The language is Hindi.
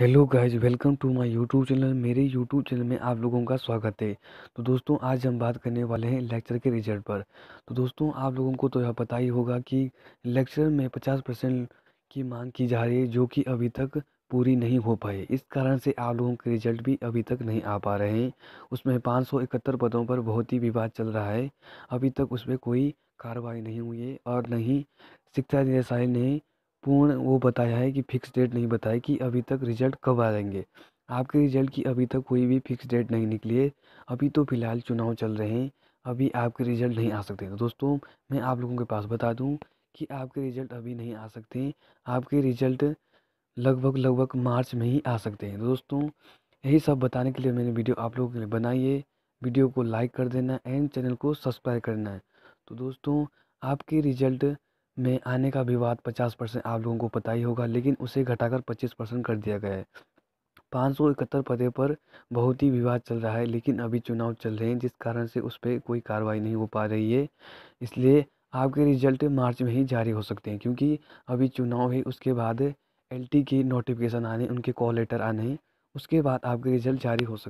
hello guys welcome to my YouTube channel मेरे यूट्यूब चैनल में आप लोगों का स्वागत है तो दोस्तों आज हम बात करने वाले हैं लेक्चर के रिजल्ट पर तो दोस्तों आप लोगों को तो यह पता ही होगा कि लेक्चर में पचास परसेंट की मांग की जा रही है जो कि अभी तक पूरी नहीं हो पाई इस कारण से आप लोगों के रिजल्ट भी अभी तक नहीं आ पा रहे हैं उसमें पाँच पदों पर बहुत ही विवाद चल रहा है अभी तक उसमें कोई कार्रवाई नहीं हुई है और न ही शिक्षा निदेशालय ने पूर्ण वो बताया है कि फिक्स डेट नहीं बताया कि अभी तक रिजल्ट कब आ जाएंगे आपके रिजल्ट की अभी तक कोई भी फिक्स डेट नहीं निकली है अभी तो फ़िलहाल चुनाव चल रहे हैं अभी आपके रिजल्ट नहीं आ सकते तो दोस्तों मैं आप लोगों के पास बता दूं कि आपके रिजल्ट अभी नहीं आ सकते आपके रिजल्ट लगभग लगभग मार्च में ही आ सकते हैं तो दोस्तों यही सब बताने के लिए मैंने वीडियो आप लोगों के लिए बनाई है वीडियो को लाइक कर देना एंड चैनल को सब्सक्राइब करना है तो दोस्तों आपके रिजल्ट में आने का विवाद पचास परसेंट आप लोगों को पता ही होगा लेकिन उसे घटाकर पच्चीस परसेंट कर दिया गया है पाँच सौ इकहत्तर पदे पर बहुत ही विवाद चल रहा है लेकिन अभी चुनाव चल रहे हैं जिस कारण से उस पर कोई कार्रवाई नहीं हो पा रही है इसलिए आपके रिजल्ट मार्च में ही जारी हो सकते हैं क्योंकि अभी चुनाव है उसके बाद एलटी के नोटिफिकेशन आने उनके कॉल लेटर आने उसके बाद आपके रिजल्ट जारी हो सकते